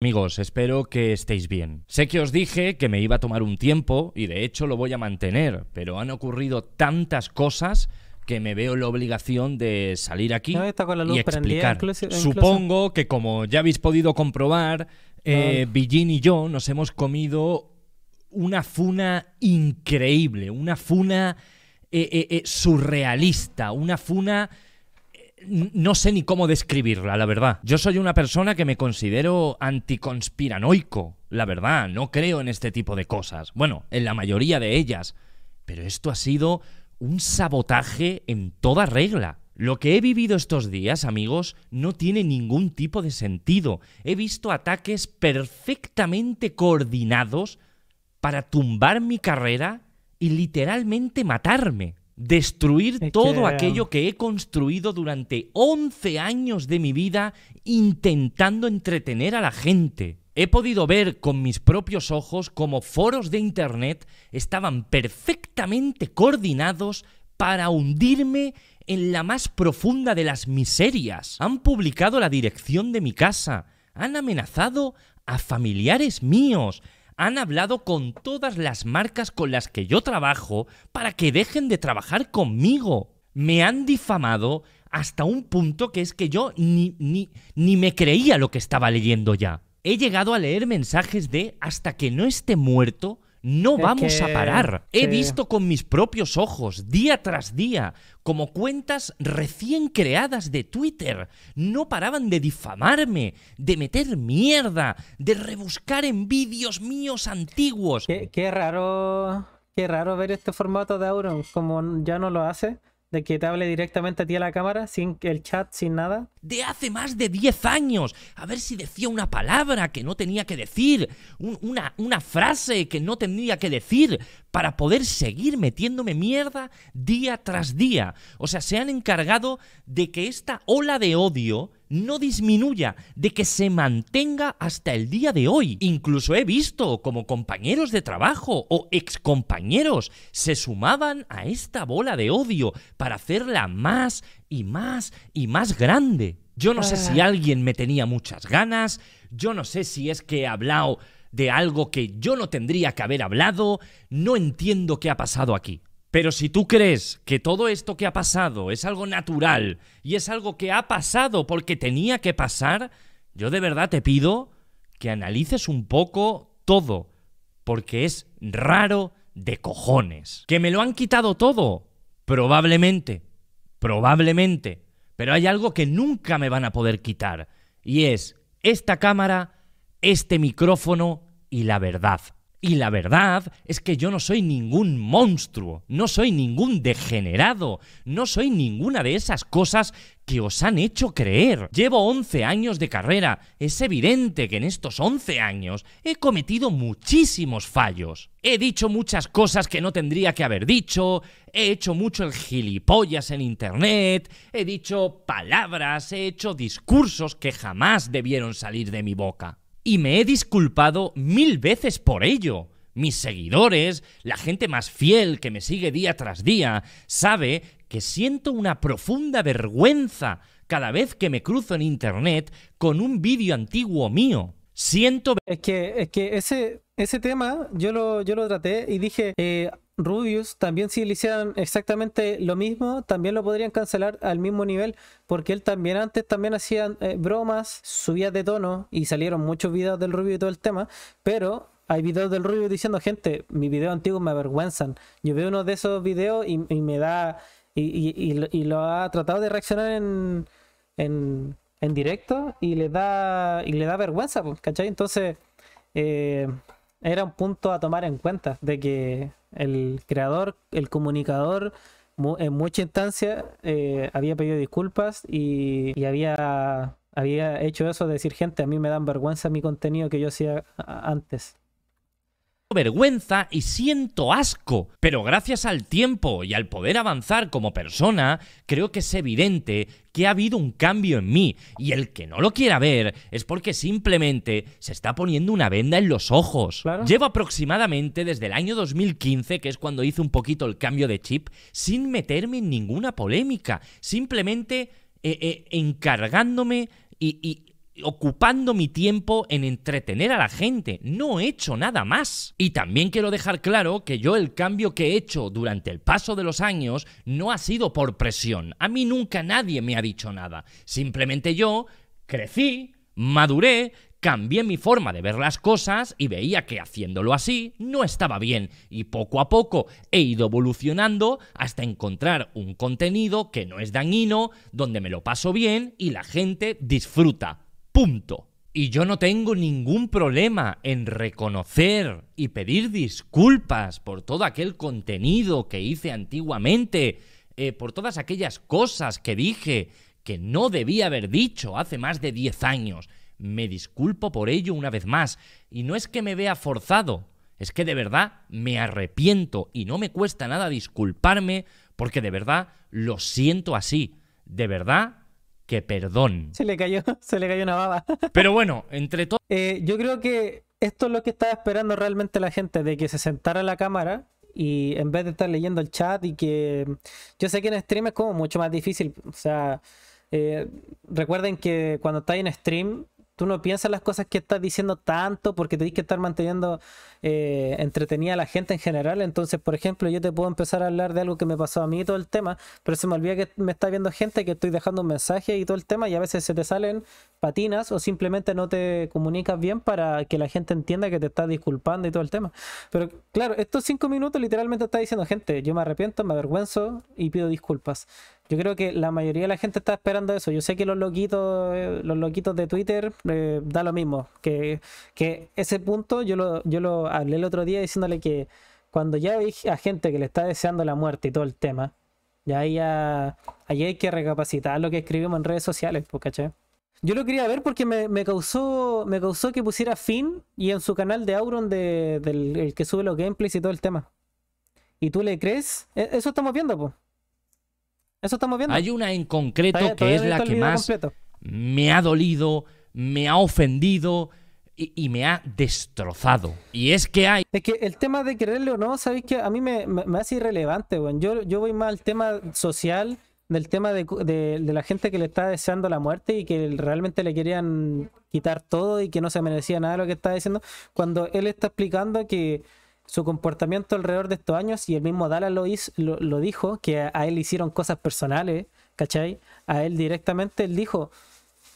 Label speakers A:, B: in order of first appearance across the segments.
A: Amigos, espero que estéis bien. Sé que os dije que me iba a tomar un tiempo y de hecho lo voy a mantener, pero han ocurrido tantas cosas que me veo la obligación de salir aquí y explicar. Supongo que como ya habéis podido comprobar, eh, y yo nos hemos comido una funa increíble, una funa eh, eh, eh, surrealista, una funa no sé ni cómo describirla, la verdad. Yo soy una persona que me considero anticonspiranoico, la verdad. No creo en este tipo de cosas. Bueno, en la mayoría de ellas. Pero esto ha sido un sabotaje en toda regla. Lo que he vivido estos días, amigos, no tiene ningún tipo de sentido. He visto ataques perfectamente coordinados para tumbar mi carrera y literalmente matarme destruir todo aquello que he construido durante 11 años de mi vida intentando entretener a la gente. He podido ver con mis propios ojos cómo foros de Internet estaban perfectamente coordinados para hundirme en la más profunda de las miserias. Han publicado la dirección de mi casa, han amenazado a familiares míos, han hablado con todas las marcas con las que yo trabajo para que dejen de trabajar conmigo. Me han difamado hasta un punto que es que yo ni, ni, ni me creía lo que estaba leyendo ya. He llegado a leer mensajes de hasta que no esté muerto, no vamos a parar. He visto con mis propios ojos, día tras día, como cuentas recién creadas de Twitter no paraban de difamarme, de meter mierda, de rebuscar en vídeos míos antiguos. Qué, raro. Qué
B: raro ver este formato de Auron, como ya no lo hace de que te hable directamente a ti a la cámara,
A: sin el chat, sin nada? De hace más de 10 años. A ver si decía una palabra que no tenía que decir, una, una frase que no tenía que decir, para poder seguir metiéndome mierda día tras día. O sea, se han encargado de que esta ola de odio no disminuya, de que se mantenga hasta el día de hoy. Incluso he visto como compañeros de trabajo o excompañeros se sumaban a esta bola de odio para hacerla más y más y más grande. Yo no sé si ah. alguien me tenía muchas ganas, yo no sé si es que he hablado de algo que yo no tendría que haber hablado, no entiendo qué ha pasado aquí. Pero si tú crees que todo esto que ha pasado es algo natural y es algo que ha pasado porque tenía que pasar, yo de verdad te pido que analices un poco todo, porque es raro de cojones. ¿Que me lo han quitado todo? Probablemente, probablemente. Pero hay algo que nunca me van a poder quitar, y es esta cámara, este micrófono y la verdad. Y la verdad es que yo no soy ningún monstruo, no soy ningún degenerado, no soy ninguna de esas cosas que os han hecho creer. Llevo 11 años de carrera, es evidente que en estos 11 años he cometido muchísimos fallos. He dicho muchas cosas que no tendría que haber dicho, he hecho mucho el gilipollas en internet, he dicho palabras, he hecho discursos que jamás debieron salir de mi boca y me he disculpado mil veces por ello. Mis seguidores, la gente más fiel que me sigue día tras día, sabe que siento una profunda vergüenza cada vez que me cruzo en internet con un vídeo antiguo mío.
B: Siento... Es que, es que ese, ese tema yo lo, yo lo traté y dije, eh, Rubius también si le hicieran exactamente lo mismo, también lo podrían cancelar al mismo nivel, porque él también antes también hacía eh, bromas, subía de tono y salieron muchos videos del Rubius y todo el tema, pero hay videos del Rubius diciendo, gente, mis videos antiguos me avergüenzan. Yo veo uno de esos videos y, me da... Y, lo ha tratado de reaccionar en, en, directo y le da, y le da vergüenza, ¿cachai? Entonces... Eh, era un punto a tomar en cuenta, de que el creador, el comunicador, en mucha instancia eh, había pedido disculpas y, había, había hecho eso de decir, gente, a mí me dan vergüenza mi contenido que yo hacía antes
A: vergüenza y siento asco. Pero gracias al tiempo y al poder avanzar como persona, creo que es evidente que ha habido un cambio en mí y el que no lo quiera ver es porque simplemente se está poniendo una venda en los ojos. Llevo aproximadamente desde el año 2015, que es cuando hice un poquito el cambio de chip, sin meterme en ninguna polémica, simplemente eh, eh, encargándome y, ocupando mi tiempo en entretener a la gente. No he hecho nada más. Y también quiero dejar claro que yo el cambio que he hecho durante el paso de los años no ha sido por presión. A mí nunca nadie me ha dicho nada. Simplemente yo crecí, maduré, cambié mi forma de ver las cosas y veía que haciéndolo así no estaba bien y poco a poco he ido evolucionando hasta encontrar un contenido que no es dañino, donde me lo paso bien y la gente disfruta. Punto. Y yo no tengo ningún problema en reconocer y pedir disculpas por todo aquel contenido que hice antiguamente, eh, por todas aquellas cosas que dije que no debía haber dicho hace más de 10 años. Me disculpo por ello una vez más. Y no es que me vea forzado, es que de verdad me arrepiento y no me cuesta nada disculparme porque de verdad lo siento así. De verdad que perdón.
B: Se le cayó, se le cayó una baba.
A: Pero bueno, entre todo. Eh, yo
B: creo que esto es lo que estaba esperando realmente la gente, de que se sentara la cámara y en vez de estar leyendo el chat y que yo sé que en stream es como mucho más difícil, o sea, eh, recuerden que cuando estás en stream, tú no piensas las cosas que estás diciendo tanto porque tenés que estar manteniendo eh, entretenía a la gente en general. Entonces, por ejemplo, yo te puedo empezar a hablar de algo que me pasó a mí y todo el tema, pero se me olvida que me está viendo gente que estoy dejando un mensaje y todo el tema, y a veces se te salen patinas o simplemente no te comunicas bien para que la gente entienda que te estás disculpando y todo el tema. Pero claro, estos cinco minutos literalmente está diciendo, gente, yo me arrepiento, me avergüenzo y pido disculpas. Yo creo que la mayoría de la gente está esperando eso. Yo sé que los loquitos, eh, los loquitos de Twitter eh, da lo mismo. Que, que ese punto yo lo, yo lo hablé el otro día diciéndole que cuando ya hay a gente que le está deseando la muerte y todo el tema, ya ahí, hay que recapacitar lo que escribimos en redes sociales, pues, Yo lo quería ver porque me, causó me causó que pusiera Finn y en su canal de Auron del el que sube los gameplays y todo el tema.
A: ¿Y tú le crees?
B: E, eso estamos viendo, pues. Eso estamos viendo. Hay
A: una en concreto que es la que más me ha dolido, me ha ofendido, y, me ha destrozado. Y es que hay. Es que el tema de quererle o no, sabéis que a mí me,
B: hace irrelevante, weón. Yo, yo voy más al tema social, del tema de, de, la gente que le está deseando la muerte y que realmente le querían quitar todo y que no se merecía nada lo que está diciendo. Cuando él está explicando que su comportamiento alrededor de estos años, y el mismo Dallas lo, hizo, lo, dijo, que a, a él hicieron cosas personales, ¿cachai? A él directamente, él dijo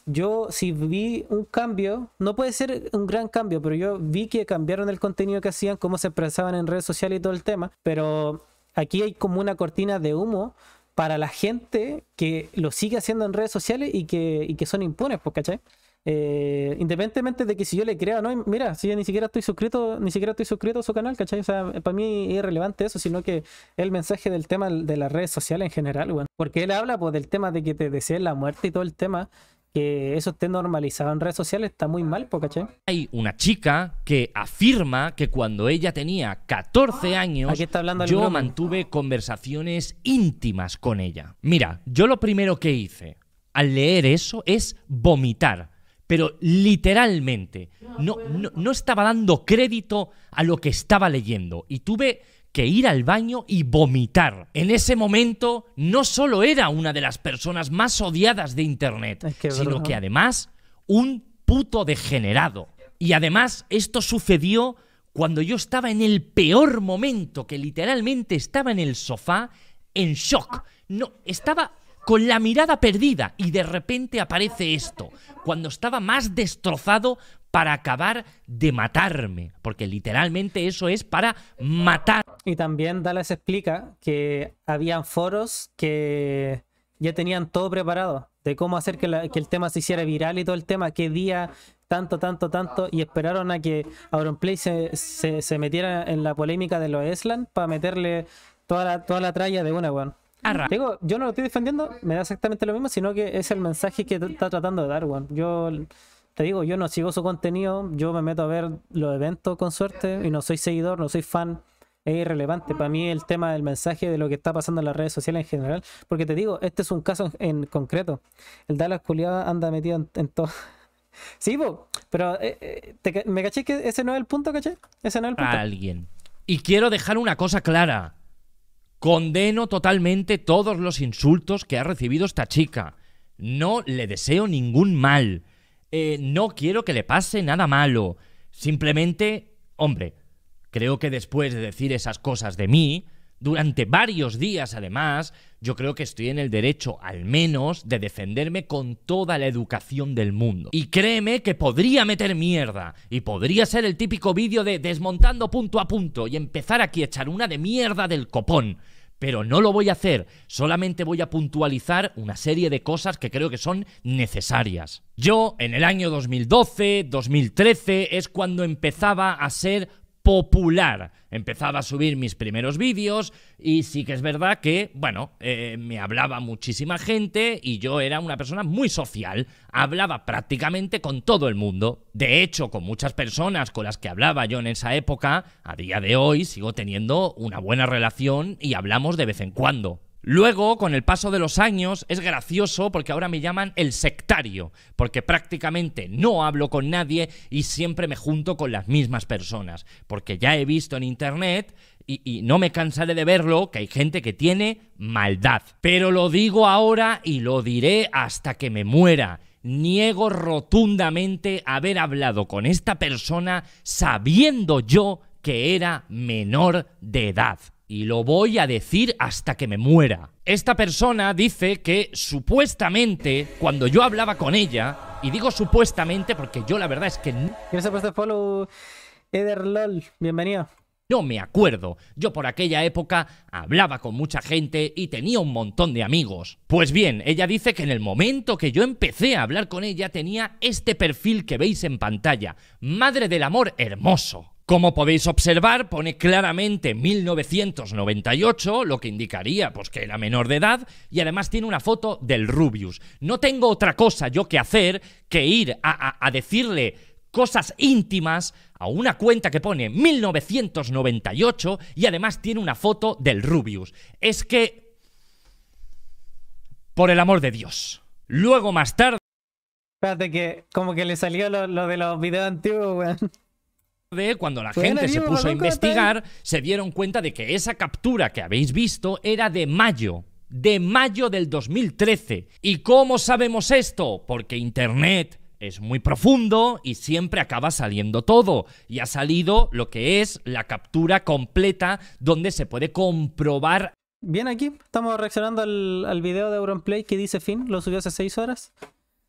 B: yo si vi un cambio, no puede ser un gran cambio, pero yo vi que cambiaron el contenido que hacían, cómo se expresaban en redes sociales y todo el tema, pero aquí hay como una cortina de humo para la gente que lo sigue haciendo en redes sociales y que, que son impunes, pues, ¿cachai? Eh, independientemente de que si yo le creo, no, mira, si yo ni siquiera estoy suscrito, ni siquiera estoy suscrito a su canal, ¿cachai? para mí es irrelevante eso, sino que el mensaje del tema de las redes sociales en general, bueno, porque él habla pues, del tema de que te deseen la muerte y todo el tema, que eso esté normalizado en redes sociales está muy mal, ¿cachai?
A: Hay una chica que afirma que cuando ella tenía 14 ah, años, yo mantuve conversaciones íntimas con ella. Mira, yo lo primero que hice al leer eso es vomitar. Pero literalmente, no, no, no estaba dando crédito a lo que estaba leyendo. Y tuve que ir al baño y vomitar. En ese momento no solo era una de las personas más odiadas de Internet, sino que además un puto degenerado. Y además esto sucedió cuando yo estaba en el peor momento, que literalmente estaba en el sofá en shock. No, estaba con la mirada perdida y de repente aparece esto, cuando estaba más destrozado, para acabar de matarme, porque literalmente eso es para matar. Y también Dallas explica que habían foros que ya tenían todo preparado
B: de cómo hacer que, el tema se hiciera viral y todo el tema, qué día, tanto, tanto, tanto, y esperaron a que Auronplay se, se, metiera en la polémica de los Eslan para meterle toda la, toda la tralla de una, weón. Digo, yo no lo estoy defendiendo, me da exactamente lo mismo, sino que es el mensaje que está tratando de dar, weón. Yo te digo, yo no sigo su contenido, yo me meto a ver los eventos con suerte y no soy seguidor, no soy fan, es irrelevante para mí el tema del mensaje de lo que está pasando en las redes sociales en general, porque te digo, este es un caso en, concreto. El Dallas Culiada anda metido en, todo. Sí, pero eh, eh, ¿me caché que ese no es el punto, caché? Ese no es el punto.
A: Alguien. Y quiero dejar una cosa clara. Condeno totalmente todos los insultos que ha recibido esta chica. No le deseo ningún mal. Eh, no quiero que le pase nada malo. Simplemente, hombre, creo que después de decir esas cosas de mí, durante varios días además, yo creo que estoy en el derecho al menos de defenderme con toda la educación del mundo. Y créeme que podría meter mierda y podría ser el típico vídeo de desmontando punto a punto y empezar aquí a echar una de mierda del copón pero no lo voy a hacer, solamente voy a puntualizar una serie de cosas que creo que son necesarias. Yo, en el año 2012, 2013, es cuando empezaba a ser popular. Empezaba a subir mis primeros vídeos y sí que es verdad que, bueno, eh, me hablaba muchísima gente y yo era una persona muy social. Hablaba prácticamente con todo el mundo. De hecho, con muchas personas con las que hablaba yo en esa época, a día de hoy sigo teniendo una buena relación y hablamos de vez en cuando. Luego, con el paso de los años, es gracioso porque ahora me llaman el sectario, porque prácticamente no hablo con nadie y siempre me junto con las mismas personas, porque ya he visto en Internet y, y, no me cansaré de verlo, que hay gente que tiene maldad. Pero lo digo ahora y lo diré hasta que me muera. Niego rotundamente haber hablado con esta persona sabiendo yo que era menor de edad y lo voy a decir hasta que me muera. Esta persona dice que supuestamente, cuando yo hablaba con ella, y digo supuestamente porque yo la verdad es que... ¿Quién se ha puesto follow? Ederlol, bienvenido. No me acuerdo, yo por aquella época hablaba con mucha gente y tenía un montón de amigos. Pues bien, ella dice que en el momento que yo empecé a hablar con ella tenía este perfil que veis en pantalla, Madre del Amor Hermoso. Como podéis observar, pone claramente 1998, lo que indicaría pues, que era menor de edad, y además tiene una foto del Rubius. No tengo otra cosa yo que hacer que ir a, decirle cosas íntimas a una cuenta que pone 1998 y además tiene una foto del Rubius. Es que... Por el amor de Dios. Luego más tarde... Espérate que como que le salió lo, lo de los videos antiguos, weón cuando la gente se puso a investigar, se dieron cuenta de que esa captura que habéis visto era de mayo de mayo del 2013. ¿Y cómo sabemos esto? Porque Internet es muy profundo y siempre acaba saliendo todo. Y ha salido lo que es la captura completa donde se puede comprobar. Bien, aquí estamos reaccionando al, video de Auronplay que dice fin, lo subió hace
B: seis horas.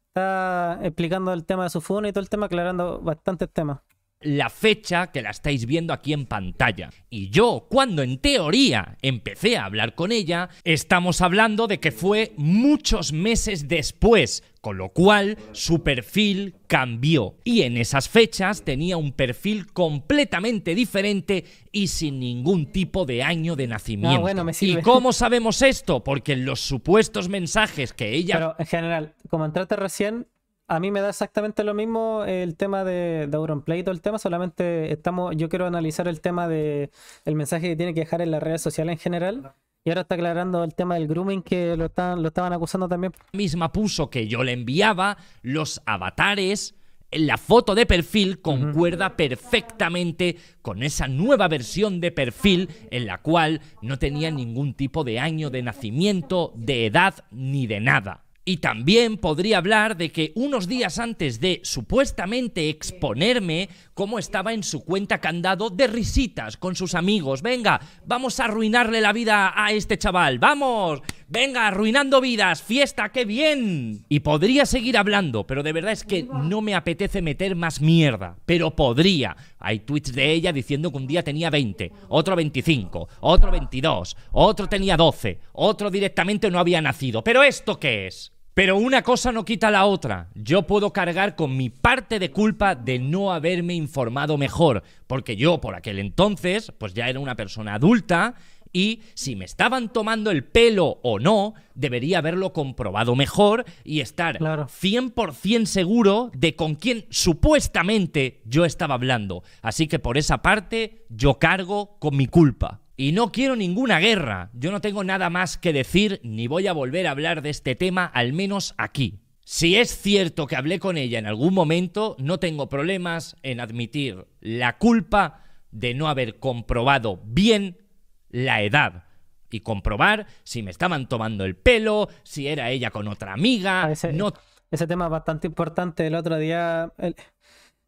B: Está explicando el tema de su funa y todo el tema, aclarando bastantes temas
A: la fecha que la estáis viendo aquí en pantalla. Y yo, cuando en teoría empecé a hablar con ella, estamos hablando de que fue muchos meses después, con lo cual su perfil cambió. Y en esas fechas tenía un perfil completamente diferente y sin ningún tipo de año de nacimiento. Ah, ¿Y cómo sabemos esto? Porque en los supuestos mensajes que ella... Pero,
B: en general, como entraste recién, a mí me da exactamente lo mismo el tema de, de Auronplay y todo el tema, solamente estamos, yo quiero analizar el tema de el mensaje que tiene que dejar en las redes sociales
A: en general. Y ahora está aclarando el tema del grooming que lo, están, lo estaban acusando también. Misma puso que yo le enviaba los avatares, la foto de perfil concuerda perfectamente con esa nueva versión de perfil en la cual no tenía ningún tipo de año de nacimiento, de edad ni de nada. Y también podría hablar de que unos días antes de supuestamente exponerme, cómo estaba en su cuenta candado de risitas con sus amigos. Venga, vamos a arruinarle la vida a este chaval. ¡Vamos! Venga, arruinando vidas, fiesta, qué bien. Y podría seguir hablando, pero de verdad es que no me apetece meter más mierda. Pero podría. Hay tweets de ella diciendo que un día tenía 20, otro 25, otro 22, otro tenía 12, otro directamente no había nacido. ¿Pero esto qué es? Pero una cosa no quita la otra. Yo puedo cargar con mi parte de culpa de no haberme informado mejor, porque yo por aquel entonces pues ya era una persona adulta y si me estaban tomando el pelo o no, debería haberlo comprobado mejor y estar 100% seguro de con quién supuestamente yo estaba hablando. Así que por esa parte yo cargo con mi culpa. Y no quiero ninguna guerra. Yo no tengo nada más que decir ni voy a volver a hablar de este tema, al menos aquí. Si es cierto que hablé con ella en algún momento, no tengo problemas en admitir la culpa de no haber comprobado bien la edad y comprobar si me estaban tomando el pelo, si era ella con otra amiga. Ah, ese, tema es bastante importante. El otro día,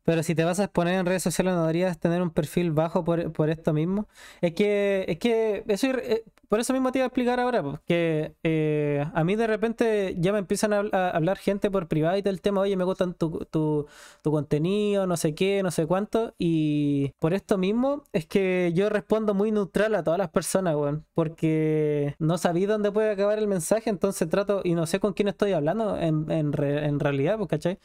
A: pero si te vas a exponer en
B: redes sociales no deberías tener un perfil bajo por, por esto mismo. Es que, es que eso, eh, por eso mismo te iba a explicar ahora, porque pues, eh, a mí de repente ya me empiezan a, hablar gente por privado y del tema, oye, me gustan tu, tu, tu contenido, no sé qué, no sé cuánto. Y por esto mismo es que yo respondo muy neutral a todas las personas, weón, porque no sabía dónde puede acabar el mensaje, entonces trato y no sé con quién estoy hablando en, en, en realidad, pues, ¿cachai?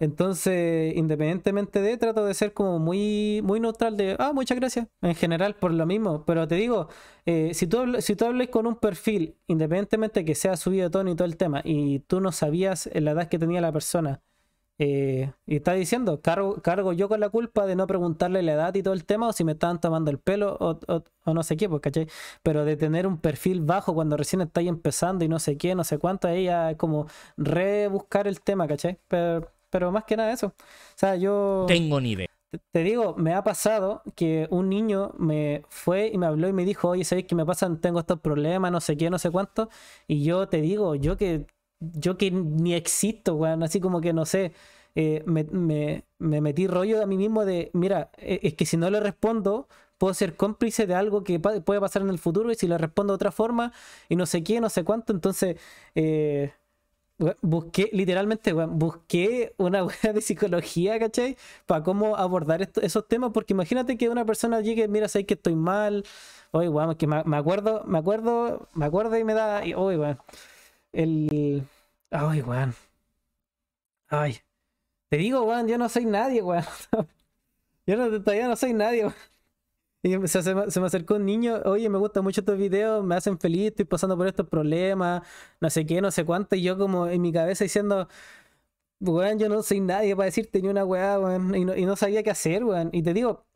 B: Entonces, independientemente de, trato de ser como muy, muy neutral de, ah, muchas gracias, en general por lo mismo. Pero te digo, eh, si, tú, si tú con un perfil, independientemente que sea subido de tono y todo el tema, y tú no sabías la edad que tenía la persona, eh, y estás diciendo, cargo, cargo yo con la culpa de no preguntarle la edad y todo el tema, o si me estaban tomando el pelo, o, no sé qué, pues, ¿cachai? Pero de tener un perfil bajo cuando recién estáis empezando y no sé qué, no sé cuánto, ahí ya es como rebuscar el tema, ¿cachai? Pero pero más que nada eso. O sea, yo... Tengo ni idea. Te, digo, me ha pasado que un niño me fue y me habló y me dijo, oye, ¿sabes qué me pasan? Tengo estos problemas, no sé qué, no sé cuánto. Y yo te digo, yo que, yo que ni existo, weón, así como que no sé. Eh, me, me, metí rollo a mí mismo de, mira, e, es que si no le respondo, puedo ser cómplice de algo que puede pasar en el futuro y si le respondo de otra forma y no sé qué, no sé cuánto, entonces eh, busqué, literalmente, busqué una weá de psicología, ¿cachai? Para cómo abordar esos temas, porque imagínate que una persona llegue, mira, sé que estoy mal, hoy weón, que me, acuerdo, me acuerdo, me acuerdo y me da, hoy weón, el, ay, weón, ay, te digo, weón, yo no soy nadie, weón, yo no, todavía no soy nadie, weón. Y, se, me, acercó un niño, oye, me gustan mucho estos videos, me hacen feliz, estoy pasando por estos problemas, no sé qué, no sé cuánto, y yo como en mi cabeza diciendo, weón, yo no soy nadie para decirte ni una weá, weón, y no, y no sabía qué hacer, weón. Y te digo,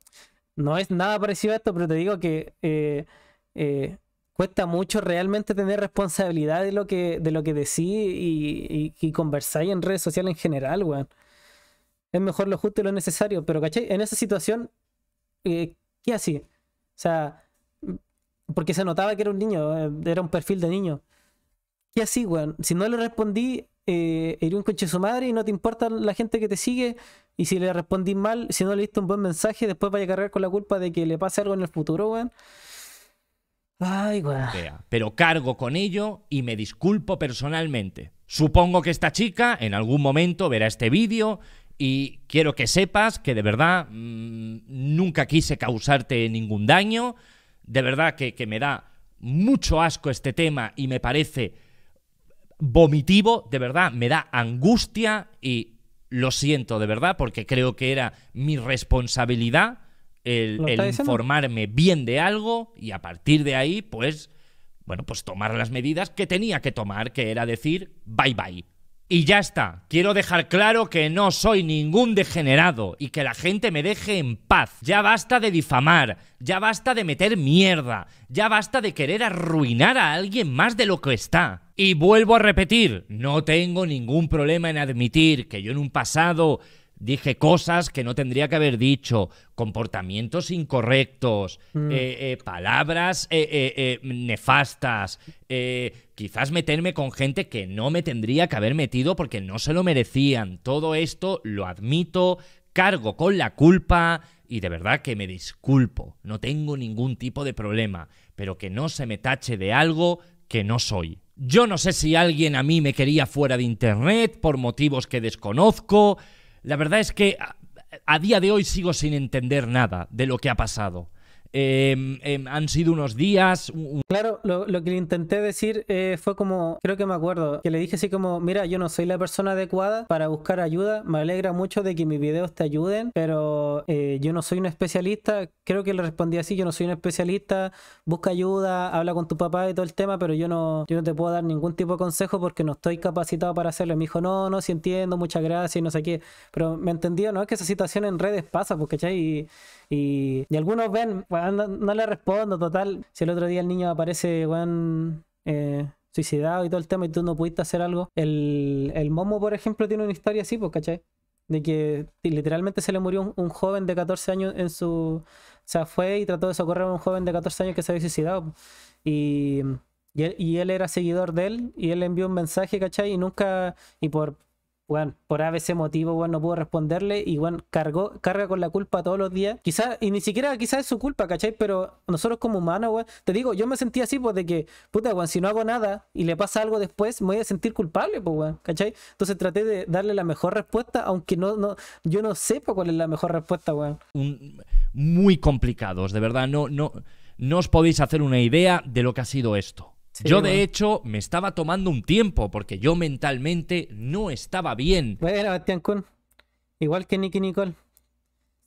B: no es nada parecido a esto, pero te digo que eh, eh, cuesta mucho realmente tener responsabilidad de lo que, de lo que decís y, y, y conversáis en redes sociales en general, weón. Es mejor lo justo y lo necesario, pero ¿cachai? En esa situación... Eh, y así. O sea, mm, porque se notaba que era un niño, eh, era un perfil de niño. Y así, weón. Si no le respondí, iría eh, un coche a su madre y no te importa la gente que te sigue. Y si le respondí mal, si no le diste un buen mensaje, después vaya a cargar con la culpa de que le pase algo en el futuro, weón. Ay,
A: weón. Pero cargo con ello y me disculpo personalmente. Supongo que esta chica en algún momento verá este vídeo y quiero que sepas que de verdad mm, nunca quise causarte ningún daño, de verdad que, me da mucho asco este tema y me parece vomitivo, de verdad me da angustia y lo siento de verdad porque creo que era mi responsabilidad el informarme bien de algo y a partir de ahí pues bueno pues tomar las medidas que tenía que tomar que era decir bye bye y ya está, quiero dejar claro que no soy ningún degenerado y que la gente me deje en paz. Ya basta de difamar, ya basta de meter mierda, ya basta de querer arruinar a alguien más de lo que está. Y vuelvo a repetir, no tengo ningún problema en admitir que yo en un pasado dije cosas que no tendría que haber dicho, comportamientos incorrectos, mm. eh, eh, palabras eh, nefastas, quizás meterme con gente que no me tendría que haber metido porque no se lo merecían. Todo esto lo admito, cargo con la culpa y de verdad que me disculpo, no tengo ningún tipo de problema, pero que no se me tache de algo que no soy. Yo no sé si alguien a mí me quería fuera de Internet por motivos que desconozco, la verdad es que a, día de hoy sigo sin entender nada de lo que ha pasado. Em, em, han sido unos días.
B: Claro, lo, que le intenté decir eh, fue como, creo que me acuerdo, que le dije así como, mira, yo no soy la persona adecuada para buscar ayuda, me alegra mucho de que mis videos te ayuden, pero eh, yo no soy un especialista, creo que le respondí así, yo no soy un especialista, busca ayuda, habla con tu papá y todo el tema, pero yo no, yo no te puedo dar ningún tipo de consejo porque no estoy capacitado para hacerlo. me dijo, no, no, si entiendo, muchas gracias y no sé qué, pero me entendió, ¿no? Es que esa situación en redes pasa, porque, ya Y, y, algunos ven, no, le respondo, total. Si el otro día el niño aparece, eh, suicidado y todo el tema y tú no pudiste hacer algo. El, Momo, por ejemplo, tiene una historia así, pues, ¿cachai? De que literalmente se le murió un, joven de 14 años en su... O sea, fue y trató de socorrer a un joven de 14 años que se había suicidado. Y, y, él, era seguidor de él y él le envió un mensaje, ¿cachai? Y nunca... Y por bueno, por ABC motivo, bueno, no pudo responderle y, bueno, cargó, carga con la culpa todos los días. Quizás, y ni siquiera quizás es su culpa, ¿cachai? Pero nosotros como humanos, te digo, yo me sentí así, pues, de que, puta, si no hago nada y le pasa algo después, me voy a sentir culpable, pues, ¿cachai? Entonces traté de darle la mejor respuesta, aunque no, no yo no sepa pues, cuál es la mejor respuesta, weón.
A: muy complicados, de verdad, no, no, no os podéis hacer una idea de lo que ha sido esto yo, de hecho, me estaba tomando un tiempo porque yo mentalmente no estaba bien. Bueno, Bastián igual que Nicky Nicole.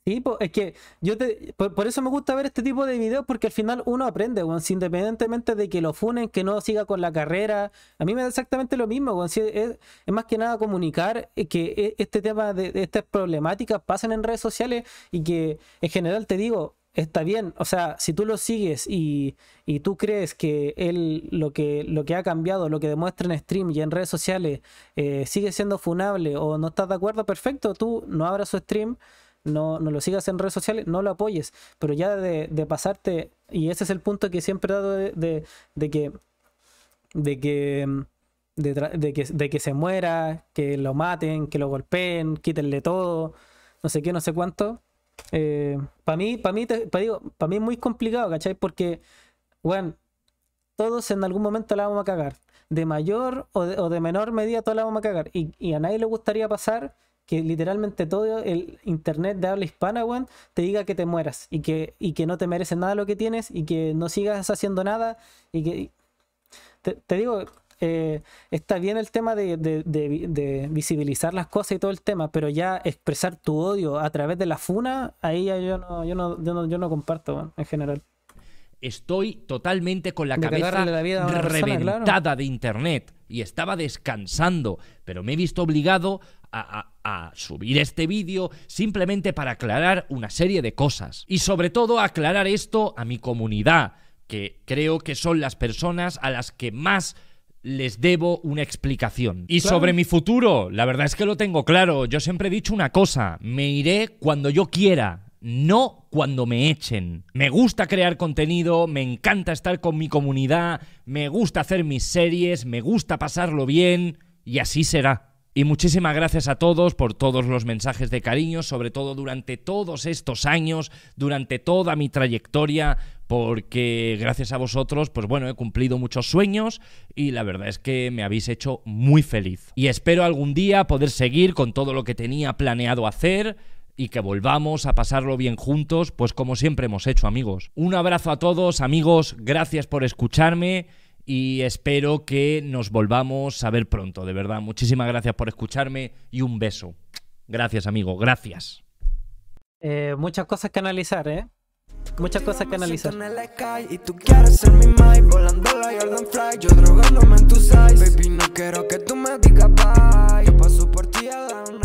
A: Sí, pues es
B: que yo te, por, eso me gusta ver este tipo de videos porque al final uno aprende, independientemente de que lo funen, que no siga con la carrera. A mí me da exactamente lo mismo, es, más que nada comunicar eh, que eh, este tema de, estas problemáticas pasan en redes sociales y que en general te digo, está bien, o sea, si tú lo sigues y, tú crees que él lo que, lo que ha cambiado, lo que demuestra en stream y en redes sociales eh, sigue siendo funable o no estás de acuerdo, perfecto, tú no abras su stream, no, lo sigas en redes sociales, no lo apoyes, pero ya de, pasarte, y ese es el punto que siempre he dado de, que... De que de, que, de que se muera, que lo maten, que lo golpeen, quítenle todo, no sé qué, no sé cuánto. Eh, para mí, para mí, mí es muy complicado, ¿cachai? Porque, bueno, todos en algún momento la vamos a cagar. De mayor o de, menor medida, todos la vamos a cagar. Y, a nadie le gustaría pasar que literalmente todo el internet de habla hispana, weón, te diga que te mueras y que, que no te mereces nada lo que tienes y que no sigas haciendo nada y que... te digo, eh, está bien el tema de, visibilizar las cosas y todo el tema, pero ya expresar tu odio a través de la funa, ahí yo no, yo yo no, comparto en general.
A: Estoy totalmente con la cabeza reventada de internet y estaba descansando, pero me he visto obligado a, a, subir este vídeo simplemente para aclarar una serie de cosas. Y sobre todo aclarar esto a mi comunidad, que creo que son las personas a las que más les debo una explicación. Y sobre mi futuro, la verdad es que lo tengo claro. Yo siempre he dicho una cosa, me iré cuando yo quiera, no cuando me echen. Me gusta crear contenido, me encanta estar con mi comunidad, me gusta hacer mis series, me gusta pasarlo bien, y así será. Y muchísimas gracias a todos por todos los mensajes de cariño, sobre todo durante todos estos años, durante toda mi trayectoria, porque gracias a vosotros, pues bueno, he cumplido muchos sueños y la verdad es que me habéis hecho muy feliz. Y espero algún día poder seguir con todo lo que tenía planeado hacer y que volvamos a pasarlo bien juntos, pues como siempre hemos hecho amigos. Un abrazo a todos amigos, gracias por escucharme y espero que nos volvamos a ver pronto, de verdad. Muchísimas gracias por escucharme y un beso. Gracias, amigo, gracias.
B: Eh, muchas cosas que analizar, ¿eh? Muchas cosas que analizar. que